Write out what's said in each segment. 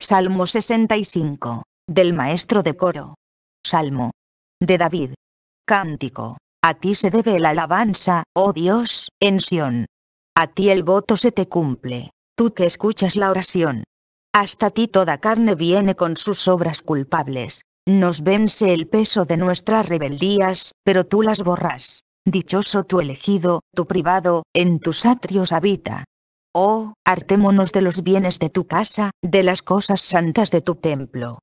Salmo 65. Del maestro de coro. Salmo. De David. Cántico. A ti se debe la alabanza, oh Dios, en Sión. A ti el voto se te cumple, tú que escuchas la oración. Hasta ti toda carne viene con sus obras culpables. Nos vence el peso de nuestras rebeldías, pero tú las borras. Dichoso tu elegido, tu privado, en tus atrios habita. Oh, hartémonos de los bienes de tu casa, de las cosas santas de tu templo.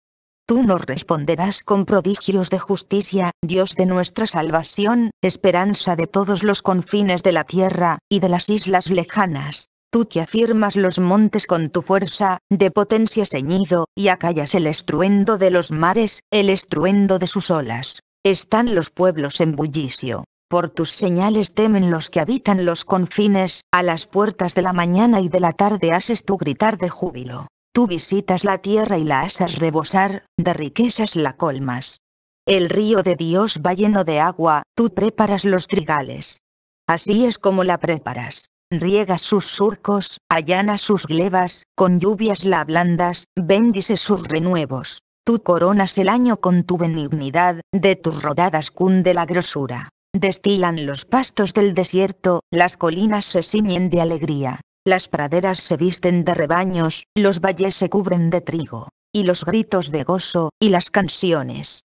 Tú nos responderás con prodigios de justicia, Dios de nuestra salvación, esperanza de todos los confines de la tierra, y de las islas lejanas. Tú que afirmas los montes con tu fuerza, de potencia ceñido, y acallas el estruendo de los mares, el estruendo de sus olas. Están los pueblos en bullicio. Por tus señales temen los que habitan los confines, a las puertas de la mañana y de la tarde haces tu gritar de júbilo. Tú visitas la tierra y la haces rebosar, de riquezas la colmas. El río de Dios va lleno de agua, tú preparas los trigales. Así es como la preparas. Riegas sus surcos, allanas sus glebas, con lluvias la ablandas, bendices sus renuevos. Tú coronas el año con tu benignidad, de tus rodadas cunde la grosura. Destilan los pastos del desierto, las colinas se ciñen de alegría, las praderas se visten de rebaños, los valles se cubren de trigo, y los gritos de gozo, y las canciones,